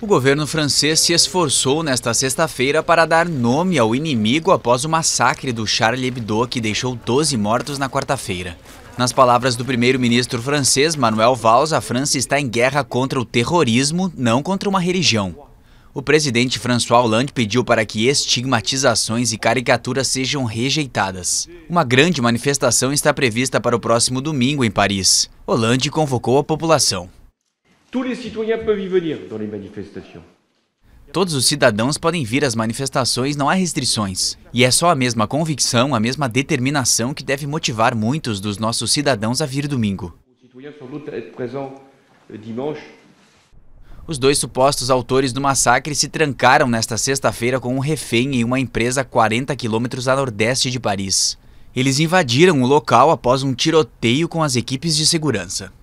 O governo francês se esforçou nesta sexta-feira para dar nome ao inimigo após o massacre do Charlie Hebdo, que deixou 12 mortos na quarta-feira. Nas palavras do primeiro-ministro francês Manuel Valls, a França está em guerra contra o terrorismo, não contra uma religião. O presidente François Hollande pediu para que estigmatizações e caricaturas sejam rejeitadas. Uma grande manifestação está prevista para o próximo domingo em Paris. Hollande convocou a população. Todos os cidadãos podem vir às manifestações, não há restrições. E é só a mesma convicção, a mesma determinação que deve motivar muitos dos nossos cidadãos a vir domingo. Euh, os dois supostos autores do massacre se trancaram nesta sexta-feira com um refém em uma empresa a 40 quilômetros a nordeste de Paris. Eles invadiram o local após um tiroteio com as equipes de segurança.